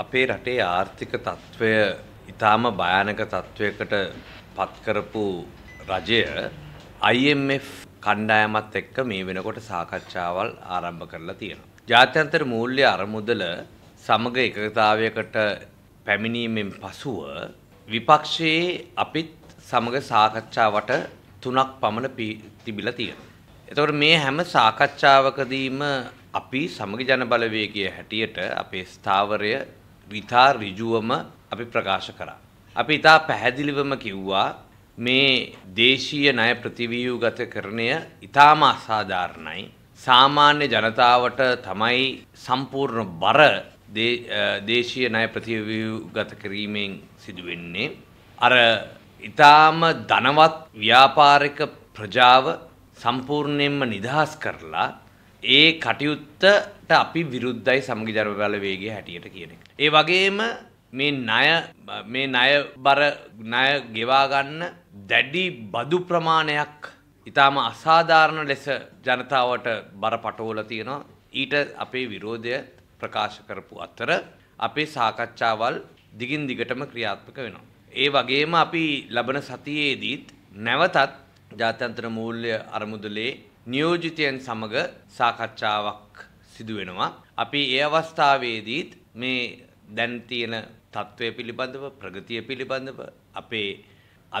අපේ රටේ ආර්ථික තත්ත්වය ඉතාම භයානක තත්ත්වයකට පත්කරපු රජය IMF කණ්ඩායමත් එක්ක මේ වෙනකොට සාකච්ඡාවල් ආරම්භ කරලා තියෙනවා. ජාත්‍යන්තර මූල්‍ය අරමුදල සමග එකගතාවයකට පැමිණීමෙන් පසුව විපක්ෂයේ අපිත් සමග සාකච්ඡාවට තුනක් පමණ තිබිලා තියෙනවා. එතකොට මේ හැම සාකච්ඡාවකදීම අපි සමග ජන බලවේගය හැටියට අපේ ස්ථාවරය විතා ඍජුවම අපි ප්‍රකාශ කරා. අපි ඉතා පැහැදිලිවම කිව්වා මේ දේශීය ණය ප්‍රතිව්‍යුහගත කරණය ඉතාම අසාධාරණයි. සාමාන්‍ය ජනතාවට තමයි සම්පූර්ණ බර දේශීය ණය ප්‍රතිව්‍යුහගත කිරීමෙන් සිදු වෙන්නේ. අර ඉතාම ධනවත් ව්‍යාපාරික ප්‍රජාව සම්පූර්ණයෙන්ම නිදහස් කරලා ඒ කටයුත්තට අපි විරුද්ධයි සමගි ජනබල වේගය හැටියට කියන එක. ඒ වගේම මේ ණය මේ ණය බර ණය ගෙවා ගන්න දැඩි බදු ප්‍රමාණයක් ඊටාම අසාධාරණ ලෙස ජනතාවට බර පටවලා තියෙනවා. ඊට අපේ විරෝධය ප්‍රකාශ කරපු අතර අපේ සාකච්ඡාවල් දිගින් දිගටම ක්‍රියාත්මක වෙනවා. ඒ වගේම අපි ලබන සතියේදීත් නැවතත් ජාත්‍යන්තර මූල්‍ය අරමුදලේ නියෝජිතයන් සමග සාකච්ඡාවක් සිදු වෙනවා. අපි ඒ අවස්ථාවේදීත් මේ දැන් තියෙන තත්ත්වය පිළිබඳව ප්‍රගතිය පිළිබඳව අපේ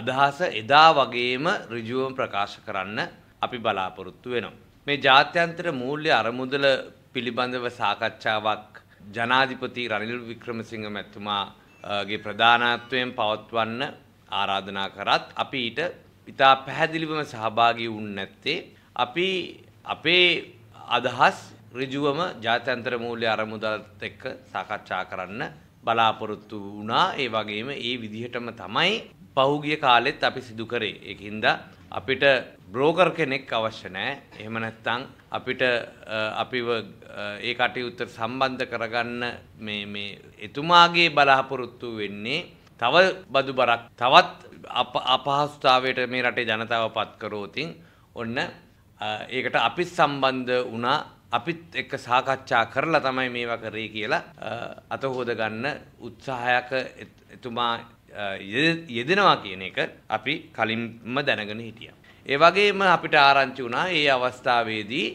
අදහස එදා වගේම ඍජුවම ප්‍රකාශ කරන්න අපි බලාපොරොත්තු වෙනවා. මේ ජාත්‍යන්තර මූල්‍ය අරමුදල පිළිබඳව සාකච්ඡාවක් ජනාධිපති රනිල් වික්‍රමසිංහ මැතිතුමාගේ ප්‍රධානත්වයෙන් පවත්වන්න ආරාධනා කරත් අපි ඊට ඉතා පැහැදිලිවම සහභාගී වුණ නැත්තේ අපි අපේ අදහස් ඍජුවම ජාත්‍යන්තර මූල්‍ය අරමුදලත් එක්ක සාකච්ඡා කරන්න බලාපොරොත්තු වුණා. ඒ වගේම ඒ විදිහටම තමයි පහුගිය කාලෙත් අපි සිදු කරේ. ඒකින්ද අපිට බ්‍රෝකර් කෙනෙක් අවශ්‍ය නැහැ. එහෙම නැත්නම් අපිට අපිව ඒ කටයුත්තට සම්බන්ධ කරගන්න මේ මේ එතුමාගේ බලාපොරොත්තු වෙන්නේ තව බදු බරක් තවත් අපහසුතාවයට මේ රටේ ජනතාව පත් කරෝතින් ඔන්න ඒකට අපිත් සම්බන්ධ වුණා අපිත් එක්ක සාකච්ඡා කරලා තමයි මේවා කරේ කියලා අත හොද ගන්න උත්සාහයක එතුමා යෙදෙනවා කියන එක අපි කලින්ම දැනගෙන හිටියා. ඒ වගේම අපිට ආරංචි වුණා ඒ අවස්ථාවේදී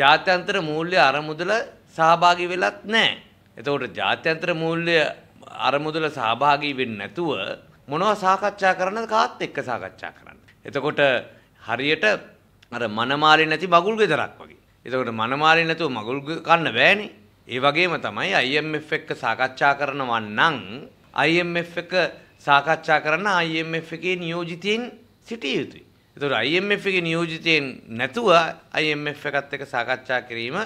ජාත්‍යන්තර මූල්‍ය අරමුදල සහභාගී වෙලත් නැහැ. එතකොට ජාත්‍යන්තර මූල්‍ය අරමුදල සහභාගී වෙන්නේ නැතුව මොනවා සාකච්ඡා කරනද කාත් එක්ක සාකච්ඡා කරන්න. එතකොට හරියට අර මනමාලි නැති මගුල් ගෙදරක් වගේ. එතකොට මනමාලි නැතුව මගුල් කන්න බෑනේ. ඒ වගේම තමයි IMF එක්ක සාකච්ඡා කරනවා නම් IMF එක සාකච්ඡා කරන IMF එකේ නියෝජිතයින් සිටිය යුතුයි. එතකොට IMF එකේ නියෝජිතයින් නැතුව IMF එකත් එක්ක සාකච්ඡා කිරීම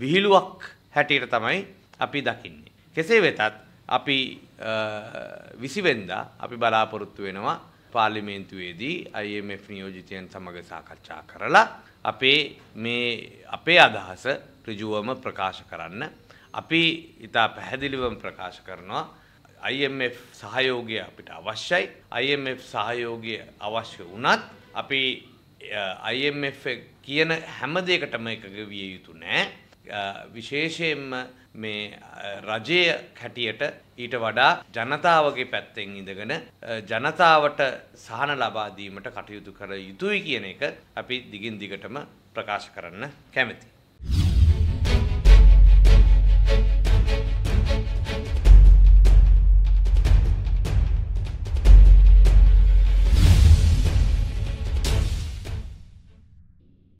විහිළුවක් හැටියට තමයි අපි දකින්නේ. කෙසේ වෙතත් අපි 20 වෙනිදා අපි බලාපොරොත්තු වෙනවා පාර්ලිමේන්තුවේදී IMF නියෝජිතයන් සමග සාකච්ඡා කරලා අපේ මේ අපේ අදහස ඍජුවම ප්‍රකාශ කරන්න අපි ඉතා පැහැදිලිවම ප්‍රකාශ කරනවා IMF සහයෝගය අපිට අවශ්‍යයි IMF සහයෝගය අවශ්‍ය වුණත් අපි IMF කියන හැම දෙයකටම එකග විය යුතු නෑ විශේෂයෙන්ම මේ රජය හැටියට ඊට වඩා ජනතාවගේ පැත්තෙන් ඉඳගෙන ජනතාවට සහන ලබා දීමට කටයුතු කර යුතුයි කියන එක අපි දිගින් දිගටම ප්‍රකාශ කරන්න කැමැතියි.